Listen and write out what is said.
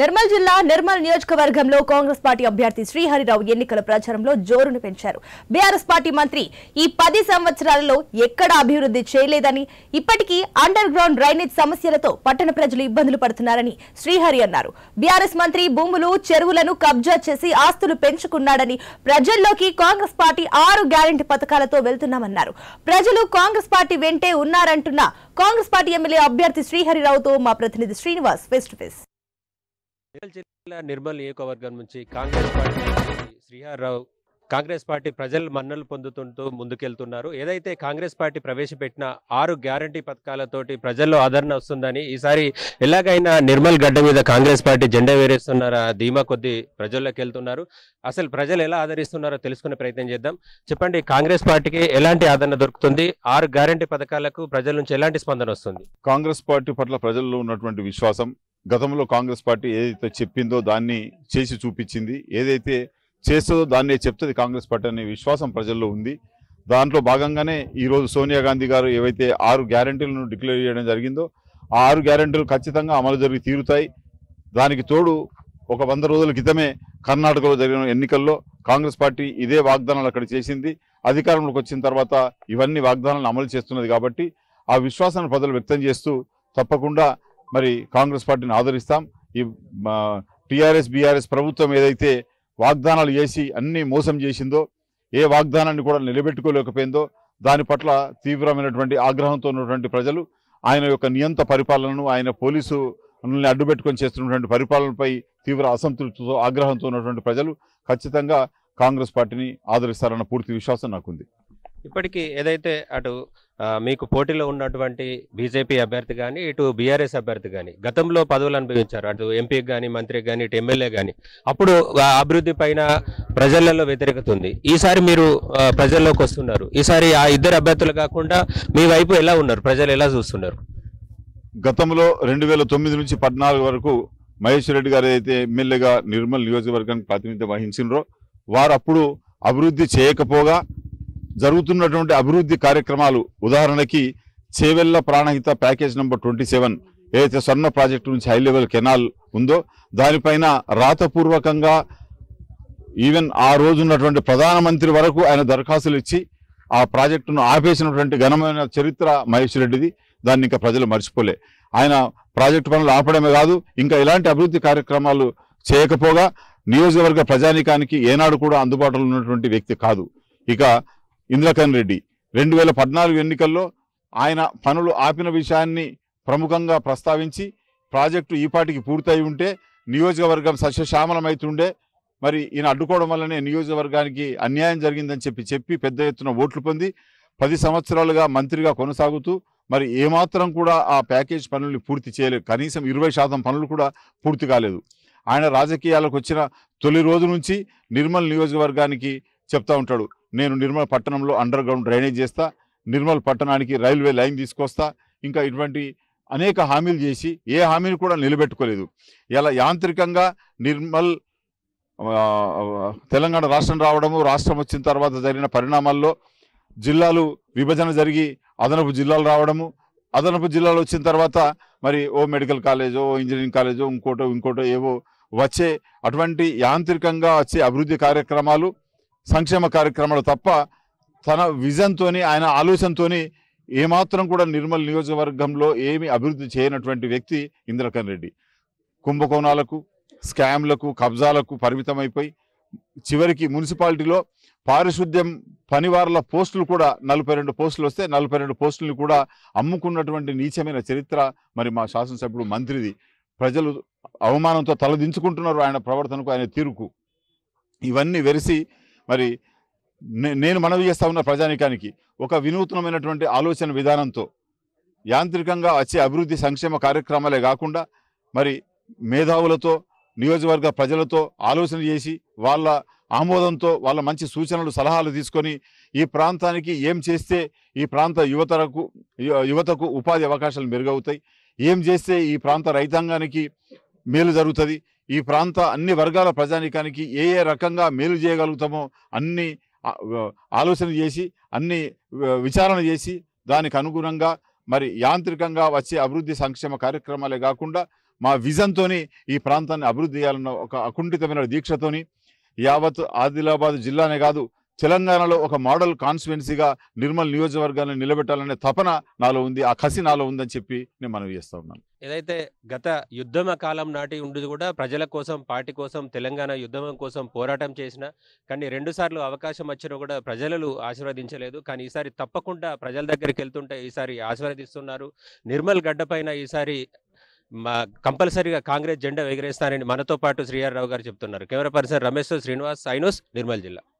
నిర్మల్ జిల్లా నిర్మల్ నియోజకవర్గంలో కాంగ్రెస్ పార్టీ అభ్యర్థి శ్రీహరిరావు ఎన్నికల ప్రచారంలో జోరును పెంచారు బీఆర్ఎస్ పార్టీ మంత్రి ఈ పది సంవత్సరాలలో ఎక్కడా అభివృద్ధి చేయలేదని ఇప్పటికీ అండర్ గ్రౌండ్ డ్రైనేజ్ సమస్యలతో పట్టణ ప్రజలు ఇబ్బందులు పడుతున్నారని శ్రీహరి అన్నారు బీఆర్ఎస్ మంత్రి భూములు చెరువులను కబ్జా చేసి ఆస్తులు పెంచుకున్నాడని ప్రజల్లోకి కాంగ్రెస్ పార్టీ ఆరు గ్యారంటీ పథకాలతో వెళ్తున్నామన్నారు ప్రజలు కాంగ్రెస్ పార్టీ వెంటే ఉన్నారంటున్న కాంగ్రెస్ పార్టీ ఎమ్మెల్యే అభ్యర్థి శ్రీహరిరావుతో మా ప్రతినిధి శ్రీనివాస్ ఫేస్ టు ఫేస్ జిల్లా నిర్మల్ నియోజకవర్గం నుంచి కాంగ్రెస్ పార్టీ రావు కాంగ్రెస్ పార్టీ ప్రజలు మన్నలు పొందుతుంటూ ముందుకెళ్తున్నారు ఏదైతే కాంగ్రెస్ పార్టీ ప్రవేశపెట్టిన ఆరు గ్యారంటీ పథకాలతోటి ప్రజల్లో ఆదరణ వస్తుందని ఈసారి ఎలాగైనా నిర్మల్ గడ్డ మీద కాంగ్రెస్ పార్టీ జెండా వేరేస్తున్నారా ధీమా కొద్ది ప్రజల్లోకి వెళ్తున్నారు అసలు ప్రజలు ఎలా ఆదరిస్తున్నారో తెలుసుకునే ప్రయత్నం చేద్దాం చెప్పండి కాంగ్రెస్ పార్టీకి ఎలాంటి ఆదరణ దొరుకుతుంది ఆరు గ్యారంటీ పథకాలకు ప్రజల నుంచి ఎలాంటి స్పందన వస్తుంది కాంగ్రెస్ పార్టీ పట్ల ప్రజల్లో ఉన్నటువంటి విశ్వాసం గతంలో కాంగ్రెస్ పార్టీ ఏదైతే చెప్పిందో దాన్ని చేసి చూపించింది ఏదైతే చేస్తుందో దాన్నే చెప్తుంది కాంగ్రెస్ పార్టీ అనే విశ్వాసం ప్రజల్లో ఉంది దాంట్లో భాగంగానే ఈరోజు సోనియా గాంధీ గారు ఏవైతే ఆరు గ్యారంటీలను డిక్లేర్ చేయడం జరిగిందో ఆ ఆరు గ్యారంటీలు ఖచ్చితంగా అమలు జరిగి తీరుతాయి దానికి తోడు ఒక వంద రోజుల క్రితమే కర్ణాటకలో జరిగిన ఎన్నికల్లో కాంగ్రెస్ పార్టీ ఇదే వాగ్దానాలు అక్కడ చేసింది అధికారంలోకి వచ్చిన తర్వాత ఇవన్నీ వాగ్దానాలను అమలు చేస్తున్నది కాబట్టి ఆ విశ్వాసాన్ని ప్రజలు వ్యక్తం చేస్తూ తప్పకుండా మరి కాంగ్రెస్ పార్టీని ఆదరిస్తాం ఈ టీఆర్ఎస్ బీఆర్ఎస్ ప్రభుత్వం ఏదైతే వాగ్దానాలు చేసి అన్ని మోసం చేసిందో ఏ వాగ్దానాన్ని కూడా నిలబెట్టుకోలేకపోయిందో దాని పట్ల తీవ్రమైనటువంటి ఆగ్రహంతో ఉన్నటువంటి ప్రజలు ఆయన యొక్క నియంత పరిపాలనను ఆయన పోలీసు అడ్డుపెట్టుకొని చేస్తున్నటువంటి పరిపాలనపై తీవ్ర అసంతృప్తితో ఆగ్రహంతో ఉన్నటువంటి ప్రజలు ఖచ్చితంగా కాంగ్రెస్ పార్టీని ఆదరిస్తారన్న పూర్తి విశ్వాసం నాకుంది ఇప్పటికీ ఏదైతే అటు మీకు పోటీలో ఉన్నటువంటి బీజేపీ అభ్యర్థి కానీ ఇటు బీఆర్ఎస్ అభ్యర్థి కానీ గతంలో పదవులు అనుభవించారు అటు ఎంపీకి కానీ మంత్రికి కానీ ఇటు ఎమ్మెల్యే కానీ అప్పుడు అభివృద్ధి పైన ప్రజలలో వ్యతిరేకత ఉంది ఈసారి మీరు ప్రజల్లోకి వస్తున్నారు ఈసారి ఆ ఇద్దరు అభ్యర్థులు కాకుండా మీ వైపు ఎలా ఉన్నారు ప్రజలు ఎలా చూస్తున్నారు గతంలో రెండు నుంచి పద్నాలుగు వరకు మహేష్ రెడ్డి గారు అయితే ఎమ్మెల్యేగా నిర్మల్ నియోజకవర్గానికి ప్రాతినిధ్యం వహించినరో వారు అప్పుడు అభివృద్ధి చేయకపోగా జరుగుతున్నటువంటి అభివృద్ధి కార్యక్రమాలు ఉదాహరణకి Chevella Pranahita package number twenty seven ఏదైతే స్వర్ణ ప్రాజెక్టు నుంచి హై లెవెల్ కెనాల్ ఉందో దానిపైన రాతపూర్వకంగా ఈవెన్ ఆ రోజు ఉన్నటువంటి ప్రధానమంత్రి వరకు ఆయన దరఖాస్తులు ఇచ్చి ఆ ప్రాజెక్టును ఆపేసినటువంటి ఘనమైన చరిత్ర మహేష్ రెడ్డిది దాన్ని ఇంకా ప్రజలు మర్చిపోలే ఆయన ప్రాజెక్టు పనులు ఆపడమే కాదు ఇంకా ఇలాంటి అభివృద్ధి కార్యక్రమాలు చేయకపోగా నియోజకవర్గ ప్రజానీకానికి ఏనాడు కూడా అందుబాటులో ఉన్నటువంటి వ్యక్తి కాదు ఇక ఇంద్రకరణ్ రెడ్డి రెండు వేల పద్నాలుగు ఎన్నికల్లో ఆయన పనులు ఆపిన విషయాన్ని ప్రముఖంగా ప్రస్తావించి ప్రాజెక్టు ఈపాటికి పూర్తయి ఉంటే నియోజకవర్గం సస్యశ్యామలమైతుండే మరి ఈయన అడ్డుకోవడం వల్లనే నియోజకవర్గానికి అన్యాయం జరిగిందని చెప్పి చెప్పి పెద్ద ఎత్తున ఓట్లు పొంది పది సంవత్సరాలుగా మంత్రిగా కొనసాగుతూ మరి ఏమాత్రం కూడా ఆ ప్యాకేజ్ పనుల్ని పూర్తి చేయలేదు కనీసం ఇరవై శాతం పనులు కూడా పూర్తి కాలేదు ఆయన రాజకీయాలకు వచ్చిన తొలి రోజు నుంచి నిర్మల్ నియోజకవర్గానికి చెప్తా ఉంటాడు నేను నిర్మల్ పట్టణంలో అండర్ గ్రౌండ్ డ్రైనేజ్ చేస్తా నిర్మల్ పట్టణానికి రైల్వే లైన్ తీసుకొస్తా ఇంకా ఇటువంటి అనేక హామీలు చేసి ఏ హామీని కూడా నిలబెట్టుకోలేదు ఇలా యాంత్రికంగా నిర్మల్ తెలంగాణ రాష్ట్రం రావడము రాష్ట్రం వచ్చిన తర్వాత జరిగిన పరిణామాల్లో జిల్లాలు విభజన జరిగి అదనపు జిల్లాలు రావడము అదనపు జిల్లాలు వచ్చిన తర్వాత మరి ఓ మెడికల్ కాలేజో ఓ ఇంజనీరింగ్ కాలేజో ఇంకోటో ఇంకోటో ఏవో వచ్చే అటువంటి యాంత్రికంగా వచ్చే అభివృద్ధి కార్యక్రమాలు సంక్షేమ కార్యక్రమాలు తప్ప తన విజన్తో ఆయన ఆలోచనతో ఏమాత్రం కూడా నిర్మల్ నియోజకవర్గంలో ఏమి అభివృద్ధి చేయనటువంటి వ్యక్తి ఇంద్రకరణ్ రెడ్డి కుంభకోణాలకు స్కామ్లకు కబ్జాలకు పరిమితమైపోయి చివరికి మున్సిపాలిటీలో పారిశుద్ధ్యం పనివార్ల పోస్టులు కూడా నలభై రెండు పోస్టులు వస్తే నలభై రెండు పోస్టులను కూడా అమ్ముకున్నటువంటి నీచమైన చరిత్ర మరి మా శాసనసభ్యుడు మంత్రిది ప్రజలు అవమానంతో తలదించుకుంటున్నారు ఆయన ప్రవర్తనకు ఆయన తీరుకు ఇవన్నీ వెరిసి మరి నేను మనవి చేస్తా ఉన్న ప్రజానికానికి ఒక వినూత్నమైనటువంటి ఆలోచన విధానంతో యాంత్రికంగా వచ్చే అభివృద్ధి సంక్షేమ కార్యక్రమాలే కాకుండా మరి మేధావులతో నియోజకవర్గ ప్రజలతో ఆలోచన చేసి వాళ్ళ ఆమోదంతో వాళ్ళ మంచి సూచనలు సలహాలు తీసుకొని ఈ ప్రాంతానికి ఏం చేస్తే ఈ ప్రాంత యువతకు యువతకు ఉపాధి అవకాశాలు మెరుగవుతాయి ఏం చేస్తే ఈ ప్రాంత రైతాంగానికి మేలు జరుగుతుంది ఈ ప్రాంత అన్ని వర్గాల ప్రజానికానికి ఏ ఏ రకంగా మేలు చేయగలుగుతామో అన్ని ఆలోచన చేసి అన్ని విచారణ చేసి దానికి అనుగుణంగా మరి యాంత్రికంగా వచ్చే అభివృద్ధి సంక్షేమ కార్యక్రమాలే కాకుండా మా విజన్తోని ఈ ప్రాంతాన్ని అభివృద్ధి చేయాలన్న ఒక అకుంఠితమైన దీక్షతోని యావత్ ఆదిలాబాద్ జిల్లానే కాదు తెలంగాణలో ఒక మోడల్ కాన్స్టిట్యున్సీగా నిర్మల్ నియోజకవర్గాన్ని నిలబెట్టాలనే తపన నాలో ఉంది ఆ కసి నాలో ఉందని చెప్పి నేను మనవి చేస్తా ఉన్నాను ఏదైతే గత యుద్ధమ కాలం నాటి ఉండి కూడా ప్రజల కోసం పార్టీ కోసం తెలంగాణ యుద్ధం కోసం పోరాటం చేసిన కానీ రెండుసార్లు అవకాశం వచ్చినా కూడా ప్రజలను ఆశీర్వదించలేదు కానీ ఈసారి తప్పకుండా ప్రజల దగ్గరికి వెళ్తుంటే ఈసారి ఆశీర్వదిస్తున్నారు నిర్మల్ గడ్డ ఈసారి మా కంపల్సరీగా కాంగ్రెస్ జెండా ఎగిరేస్తానని మనతో పాటు రావు గారు చెప్తున్నారు కెమెరా పర్సన్ రమేష్ శ్రీనివాస్ సైనోస్ నిర్మల్ జిల్లా